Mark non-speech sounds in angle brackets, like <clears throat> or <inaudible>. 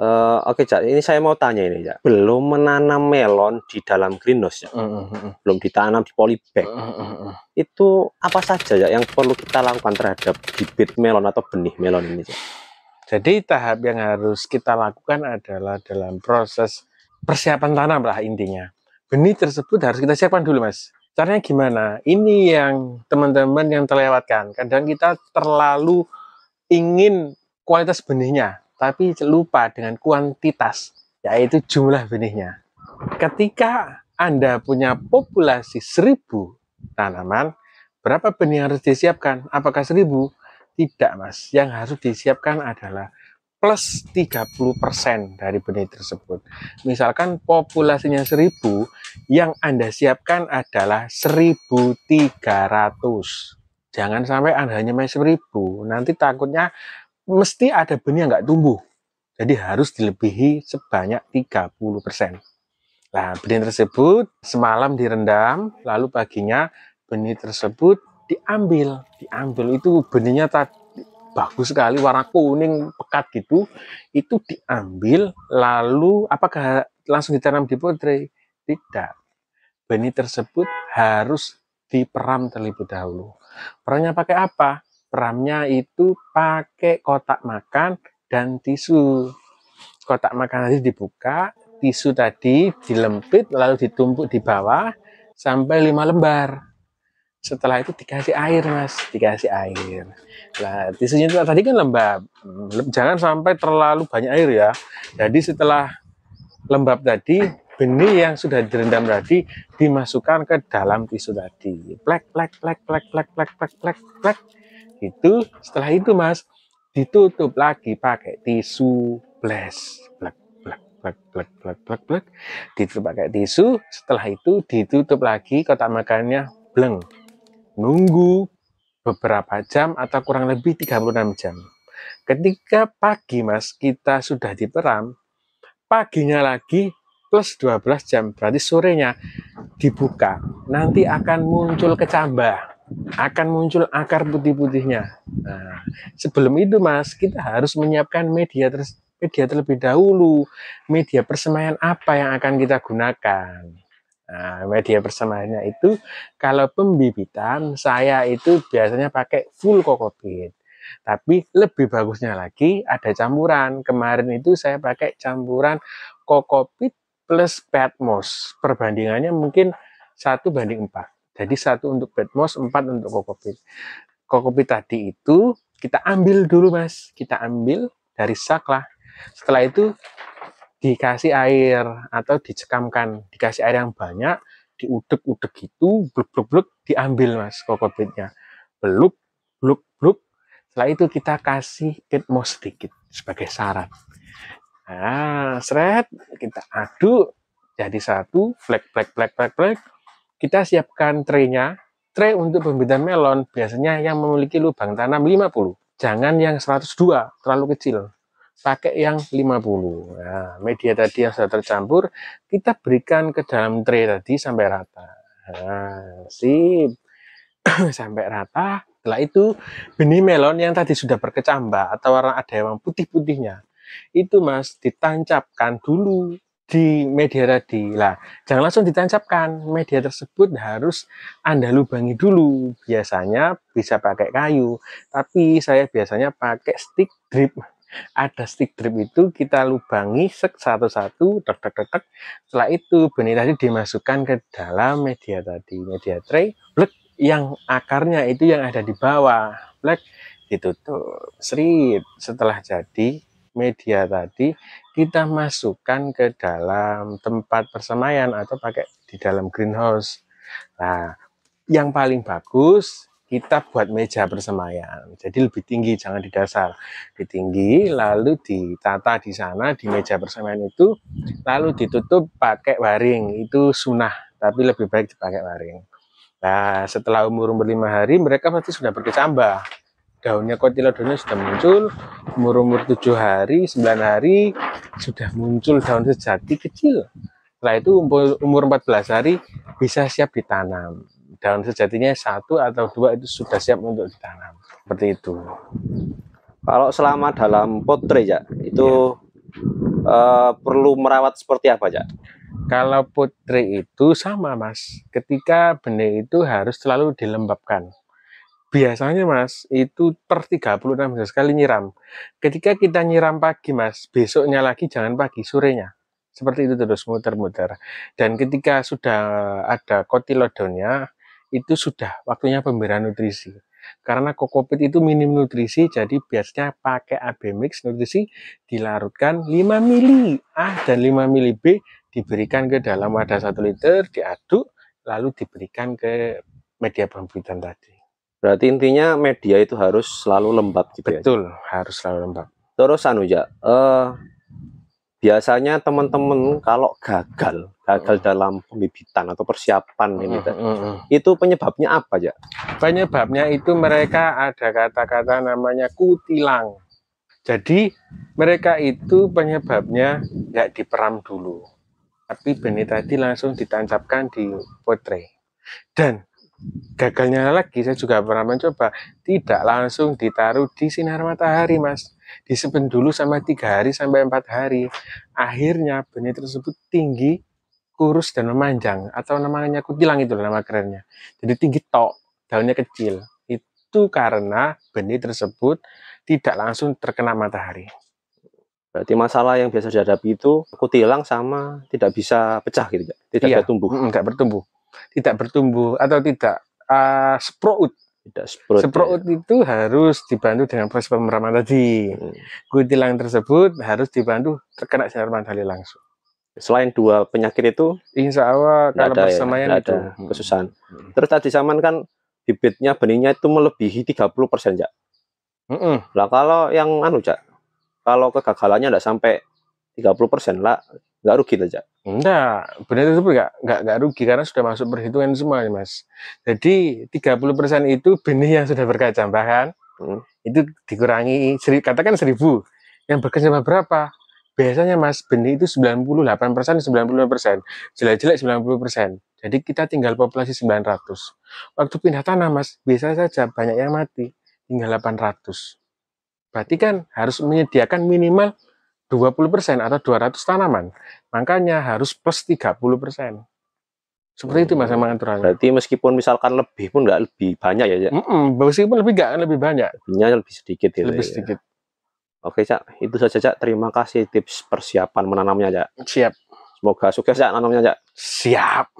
Uh, Oke, okay, Cak. Ini saya mau tanya ini, Cak. Belum menanam melon di dalam greenhouse, ya? uh, uh. Belum ditanam di polybag. uh, uh. Itu apa saja, ya, yang perlu kita lakukan terhadap bibit melon atau benih melon ini, Cak? Jadi tahap yang harus kita lakukan adalah dalam proses persiapan tanam lah intinya. Benih tersebut harus kita siapkan dulu, Mas. Caranya gimana? Ini yang teman-teman yang terlewatkan. Kadang kita terlalu ingin kualitas benihnya tapi lupa dengan kuantitas, yaitu jumlah benihnya. Ketika Anda punya populasi seribu tanaman, berapa benih yang harus disiapkan? Apakah seribu? Tidak, Mas. Yang harus disiapkan adalah plus 30% dari benih tersebut. Misalkan populasinya seribu, yang Anda siapkan adalah seribu tiga ratus. Jangan sampai Anda hanya main seribu. nanti takutnya mesti ada benih yang nggak tumbuh. Jadi harus dilebihi sebanyak 30%. persen. Nah, benih tersebut semalam direndam, lalu paginya benih tersebut diambil. Diambil itu benihnya tadi bagus sekali warna kuning pekat gitu itu diambil lalu apakah langsung ditanam di potre? tidak benih tersebut harus diperam terlebih dahulu perannya pakai apa Peramnya itu pakai kotak makan dan tisu. Kotak makan tadi dibuka, tisu tadi dilempit lalu ditumpuk di bawah sampai lima lembar. Setelah itu dikasih air, Mas, dikasih air. Nah, tisunya itu tadi kan lembab. Hmm, jangan sampai terlalu banyak air ya. Jadi setelah lembab tadi benih yang sudah direndam tadi dimasukkan ke dalam tisu tadi. Plek, plek, plek, plek, plek, plek, plek, plek, plek, plek itu setelah itu mas ditutup lagi pakai tisu plus blek blek blek blek blek blek blek ditutup pakai tisu setelah itu ditutup lagi kotak makannya bleng nunggu beberapa jam atau kurang lebih 36 jam ketika pagi mas kita sudah diperam paginya lagi plus 12 jam berarti sorenya dibuka nanti akan muncul kecambah akan muncul akar putih-putihnya. Nah, sebelum itu Mas, kita harus menyiapkan media ter media terlebih dahulu. Media persemaian apa yang akan kita gunakan? Nah, media persemaiannya itu kalau pembibitan saya itu biasanya pakai full kokopit. Tapi lebih bagusnya lagi ada campuran. Kemarin itu saya pakai campuran kokopit plus petmos. Perbandingannya mungkin satu banding 4 jadi satu untuk Bedmos, empat untuk kokopit. Kokopit tadi itu kita ambil dulu mas, kita ambil dari saklah. Setelah itu dikasih air atau dicekamkan, dikasih air yang banyak, diudek-udek gitu, bluk-bluk-bluk, diambil mas kokopitnya. Beluk, bluk, bluk. Setelah itu kita kasih kitmos sedikit sebagai syarat. Nah, seret, kita aduk, jadi satu, flek, flek, flek, flek, flek, kita siapkan traynya. Tray untuk pembibitan melon biasanya yang memiliki lubang tanam 50. Jangan yang 102, terlalu kecil. Pakai yang 50. Nah, media tadi yang sudah tercampur, kita berikan ke dalam tray tadi sampai rata. Nah, sip. <clears throat> sampai rata. Setelah itu, benih melon yang tadi sudah berkecambah atau warna ada yang putih-putihnya, itu mas ditancapkan dulu di media tadi. Lah, jangan langsung ditancapkan. Media tersebut harus Anda lubangi dulu. Biasanya bisa pakai kayu, tapi saya biasanya pakai stick drip. Ada stick drip itu kita lubangi sek satu-satu, tek tek tek. Setelah itu benih tadi dimasukkan ke dalam media tadi, media tray, blek yang akarnya itu yang ada di bawah, blek ditutup, serit. Setelah jadi media tadi kita masukkan ke dalam tempat persemaian atau pakai di dalam greenhouse. Nah, yang paling bagus kita buat meja persemaian. Jadi lebih tinggi, jangan di dasar. Lebih tinggi, lalu ditata di sana, di meja persemaian itu, lalu ditutup pakai waring. Itu sunnah, tapi lebih baik dipakai waring. Nah, setelah umur umur lima hari, mereka pasti sudah berkecambah daunnya kotiledonnya sudah muncul umur-umur tujuh hari sembilan hari sudah muncul daun sejati kecil setelah itu umur 14 hari bisa siap ditanam daun sejatinya satu atau dua itu sudah siap untuk ditanam seperti itu kalau selama dalam potre ya itu ya. Uh, perlu merawat seperti apa ya kalau putri itu sama mas ketika benih itu harus selalu dilembabkan biasanya mas itu per 36 jam sekali nyiram ketika kita nyiram pagi mas besoknya lagi jangan pagi sorenya seperti itu terus muter-muter dan ketika sudah ada kotilodonnya itu sudah waktunya pemberian nutrisi karena kokopit itu minim nutrisi jadi biasanya pakai AB mix nutrisi dilarutkan 5 mili A dan 5 mili B diberikan ke dalam wadah 1 liter diaduk lalu diberikan ke media pembibitan tadi Berarti intinya media itu harus selalu lembab gitu Betul, ya. Betul, harus selalu lembab. Terus anu ya, uh, biasanya teman-teman kalau gagal, gagal uh. dalam pembibitan atau persiapan uh, ini, uh, uh. itu penyebabnya apa ya? Penyebabnya itu mereka ada kata-kata namanya kutilang. Jadi mereka itu penyebabnya nggak diperam dulu, tapi benih tadi langsung ditancapkan di potre. Dan gagalnya lagi saya juga pernah mencoba tidak langsung ditaruh di sinar matahari mas disimpan dulu sama tiga hari sampai empat hari akhirnya benih tersebut tinggi kurus dan memanjang atau namanya kutilang itu nama kerennya jadi tinggi tok daunnya kecil itu karena benih tersebut tidak langsung terkena matahari Berarti masalah yang biasa dihadapi itu kutilang sama tidak bisa pecah gitu tidak iya, tumbuh. Enggak bertumbuh tidak bertumbuh atau tidak uh, ah, sprout tidak sprout, sprout ya. itu harus dibantu dengan proses pemeraman tadi hmm. Kutilang tersebut harus dibantu terkena sinar matahari langsung selain dua penyakit itu insya Allah kalau ada, ya, itu hmm. kesusahan hmm. terus tadi zaman kan bibitnya benihnya itu melebihi 30 persen ya Hmm. lah kalau yang anu cak kalau kegagalannya tidak sampai 30 persen lah nggak rugi aja enggak benar itu enggak enggak enggak rugi karena sudah masuk perhitungan semua nih mas jadi 30% itu benih yang sudah berkaca bahkan hmm. itu dikurangi seri, katakan seribu yang berkaca berapa biasanya mas benih itu 98% persen jelek-jelek 90% jadi kita tinggal populasi 900 waktu pindah tanah mas biasa saja banyak yang mati tinggal 800 berarti kan harus menyediakan minimal 20% atau 200 tanaman. Makanya harus plus 30%. Seperti hmm. itu Mas emang aturannya. Berarti meskipun misalkan lebih pun nggak lebih banyak ya, ya? Mm -mm, meskipun lebih nggak lebih banyak. Lebihnya lebih sedikit Ya, Lebih ya. sedikit. Oke, Cak. Itu saja, Cak. Terima kasih tips persiapan menanamnya, Cak. Siap. Semoga sukses, Cak, nanamnya, Cak. Siap.